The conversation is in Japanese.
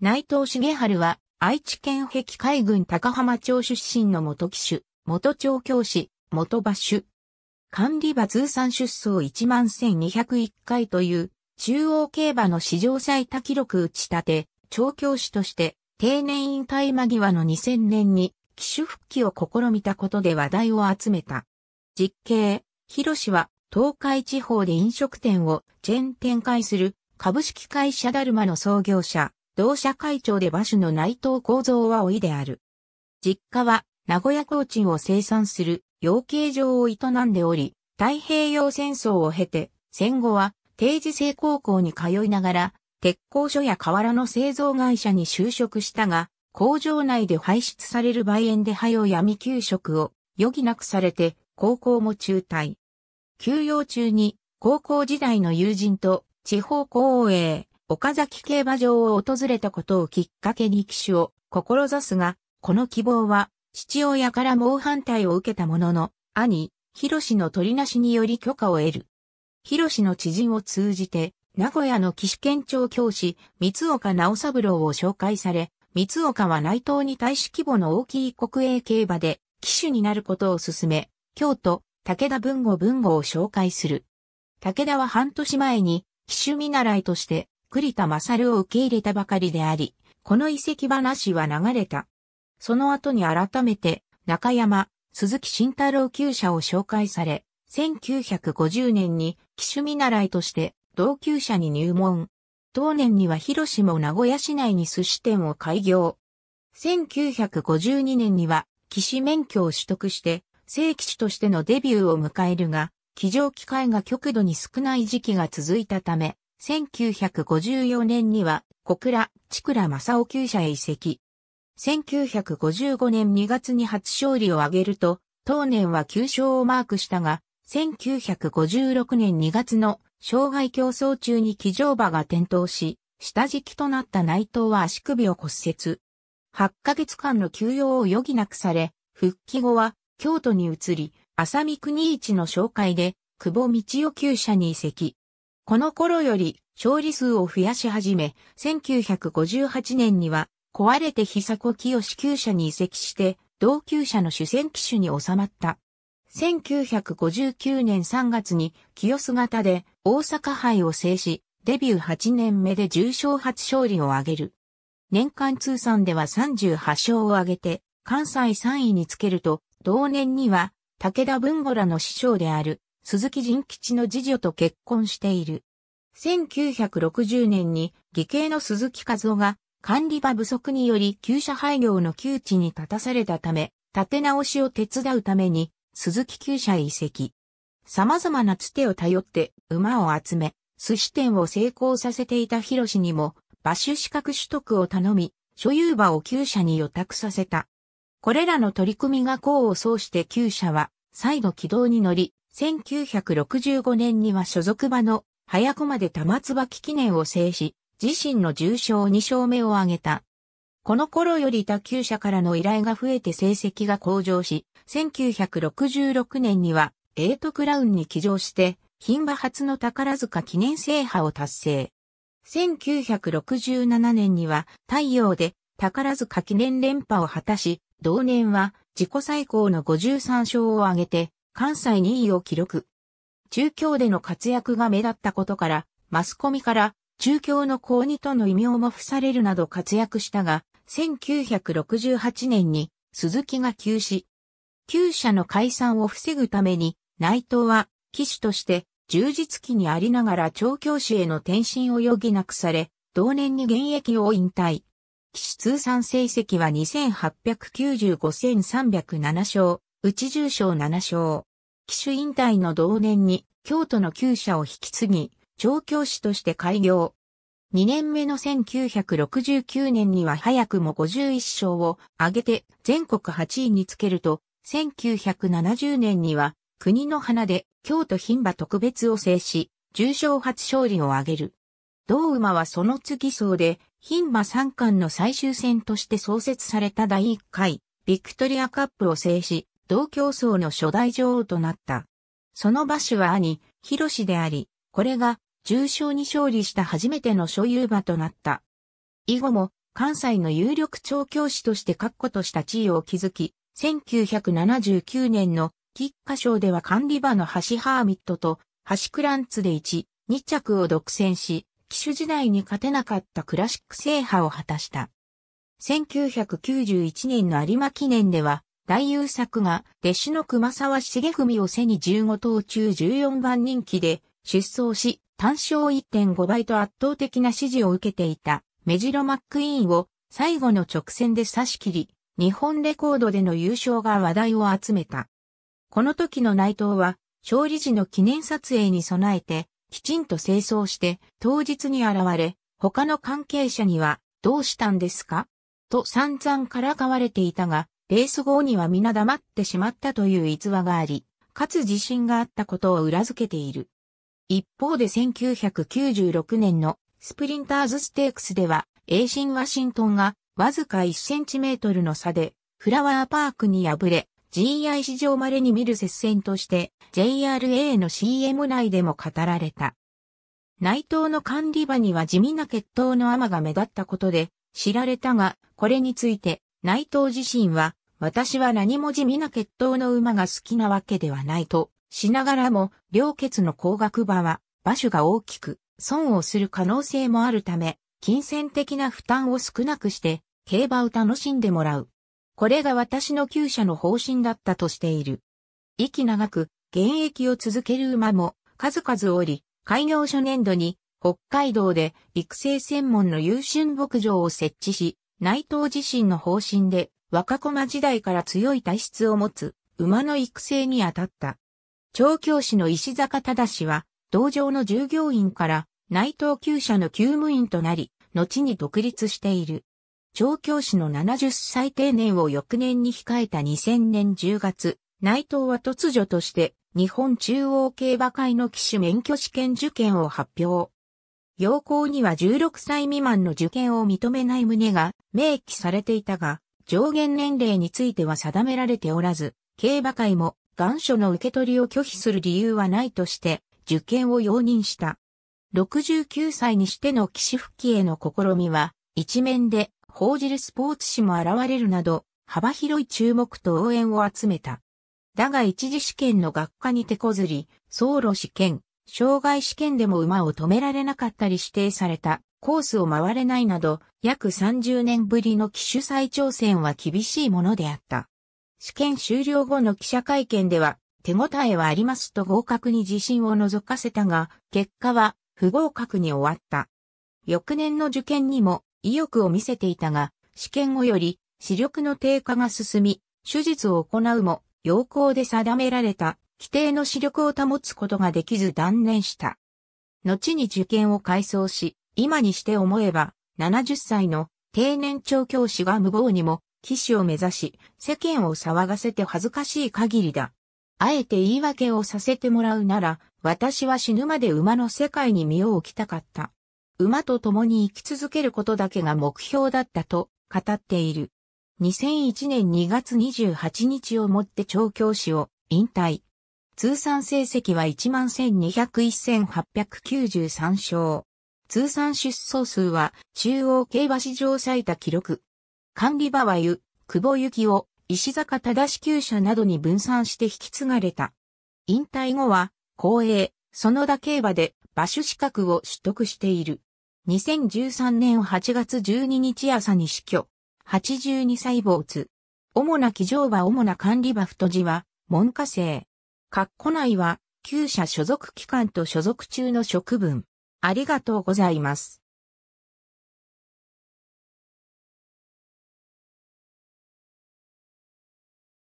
内藤重春は、愛知県壁海軍高浜町出身の元騎手、元調教師、元馬主。管理馬通算出走11,201回という、中央競馬の史上最多記録打ち立て、調教師として、定年引退間際の2000年に、騎手復帰を試みたことで話題を集めた。実刑、広氏は、東海地方で飲食店をチェーン展開する株式会社ダルマの創業者、同社会長で馬主の内藤構造は老いである。実家は名古屋コーチンを生産する養鶏場を営んでおり、太平洋戦争を経て、戦後は定時制高校に通いながら、鉄工所や瓦の製造会社に就職したが、工場内で排出される梅園で早闇給食を余儀なくされて、高校も中退。休養中に、高校時代の友人と地方公営、岡崎競馬場を訪れたことをきっかけに騎手を志すが、この希望は父親から猛反対を受けたものの、兄、広志の取りなしにより許可を得る。広志の知人を通じて、名古屋の騎手県庁教師、三岡直三郎を紹介され、三岡は内藤に対し規模の大きい国営競馬で、騎手になることを勧め、京都、武田文吾文吾を紹介する。武田は半年前に、騎手見習いとして、栗田勝を受け入れたばかりであり、この遺跡話は流れた。その後に改めて、中山、鈴木慎太郎旧社を紹介され、1950年に騎手見習いとして同級者に入門。同年には広島名古屋市内に寿司店を開業。1952年には騎士免許を取得して、正騎士としてのデビューを迎えるが、騎乗機会が極度に少ない時期が続いたため、1954年には小倉、千倉正夫厩舎へ移籍。1955年2月に初勝利を挙げると、当年は9勝をマークしたが、1956年2月の障害競争中に騎乗馬が転倒し、下敷きとなった内藤は足首を骨折。8ヶ月間の休養を余儀なくされ、復帰後は京都に移り、浅見国一の紹介で、久保道夫厩舎に移籍。この頃より勝利数を増やし始め、1958年には壊れて久子清厩者に移籍して、同級者の主戦機種に収まった。1959年3月に清姿で大阪杯を制し、デビュー8年目で重賞初勝利を挙げる。年間通算では38勝を挙げて、関西3位につけると、同年には、武田文吾らの師匠である、鈴木仁吉の次女と結婚している。1960年に義兄の鈴木和夫が管理場不足により旧車廃業の窮地に立たされたため、立て直しを手伝うために鈴木旧車移籍。様々なつてを頼って馬を集め、寿司店を成功させていた広氏にも、馬主資格取得を頼み、所有馬を旧車に予託させた。これらの取り組みが功を奏して旧車は、再度軌道に乗り、1965年には所属場の早駒で玉椿記念を制し、自身の重賞2勝目を挙げた。この頃より他級者からの依頼が増えて成績が向上し、1966年には、エイトクラウンに騎乗して、牝馬初の宝塚記念制覇を達成。1967年には、太陽で宝塚記念連覇を果たし、同年は自己最高の53勝を挙げて、関西2位を記録。中京での活躍が目立ったことから、マスコミから中京の高二との異名も付されるなど活躍したが、1968年に鈴木が休止。旧社の解散を防ぐために、内藤は騎手として充実期にありながら調教師への転身を余儀なくされ、同年に現役を引退。騎士通算成績は2895戦307勝、内重賞7勝。騎手引退の同年に京都の旧社を引き継ぎ、調教師として開業。2年目の1969年には早くも51勝を挙げて全国8位につけると、1970年には国の花で京都牝馬特別を制し、重賞初勝利を挙げる。同馬はその次走で、牝馬三冠の最終戦として創設された第1回、ビクトリアカップを制し、同競争の初代女王となった。その馬主は兄、広氏であり、これが重賞に勝利した初めての所有馬となった。以後も関西の有力調教師として確固とした地位を築き、1979年の菊花賞では管理馬の橋ハーミットと橋クランツで1、2着を独占し、騎手時代に勝てなかったクラシック制覇を果たした。1991年の有馬記念では、大優作が弟子の熊沢重文を背に15頭中14番人気で出走し、単勝1.5倍と圧倒的な支持を受けていたメジロマックイーンを最後の直線で差し切り、日本レコードでの優勝が話題を集めた。この時の内藤は、勝利時の記念撮影に備えて、きちんと清掃して当日に現れ、他の関係者には、どうしたんですかと散々からかわれていたが、レース後には皆黙ってしまったという逸話があり、かつ自信があったことを裏付けている。一方で1996年のスプリンターズステークスでは、エイシン・ワシントンがわずか1センチメートルの差でフラワーパークに敗れ、GI 史上稀に見る接戦として JRA の CM 内でも語られた。内藤の管理場には地味な血統の雨が目立ったことで知られたが、これについて内藤自身は私は何も地味な血統の馬が好きなわけではないと、しながらも、両血の高額馬は、馬種が大きく、損をする可能性もあるため、金銭的な負担を少なくして、競馬を楽しんでもらう。これが私の厩舎の方針だったとしている。息長く、現役を続ける馬も、数々おり、開業初年度に、北海道で育成専門の優春牧場を設置し、内藤自身の方針で若駒時代から強い体質を持つ馬の育成に当たった。調教師の石坂正は、道場の従業員から内藤厩舎の厩務員となり、後に独立している。調教師の70歳定年を翌年に控えた2000年10月、内藤は突如として日本中央競馬会の騎手免許試験受験を発表。要項には16歳未満の受験を認めない旨が明記されていたが、上限年齢については定められておらず、競馬会も願書の受け取りを拒否する理由はないとして、受験を容認した。69歳にしての騎士復帰への試みは、一面で報じるスポーツ紙も現れるなど、幅広い注目と応援を集めた。だが一次試験の学科に手こずり、走路試験、障害試験でも馬を止められなかったり指定された。コースを回れないなど、約30年ぶりの機種再挑戦は厳しいものであった。試験終了後の記者会見では、手応えはありますと合格に自信を覗かせたが、結果は不合格に終わった。翌年の受験にも意欲を見せていたが、試験後より視力の低下が進み、手術を行うも、要項で定められた規定の視力を保つことができず断念した。後に受験を改装し、今にして思えば、70歳の定年調教師が無謀にも、騎士を目指し、世間を騒がせて恥ずかしい限りだ。あえて言い訳をさせてもらうなら、私は死ぬまで馬の世界に身を置きたかった。馬と共に生き続けることだけが目標だったと語っている。2001年2月28日をもって調教師を引退。通算成績は11,201,893勝。通算出走数は中央競馬史上最多記録。管理馬は湯、久保幸を石坂忠支厩舎などに分散して引き継がれた。引退後は、公営、園田競馬で馬主資格を取得している。2013年8月12日朝に死去。82歳没。主な騎乗馬主な管理馬太字は、門下生。括弧内は、旧社所属機関と所属中の職分。ありがとうございます。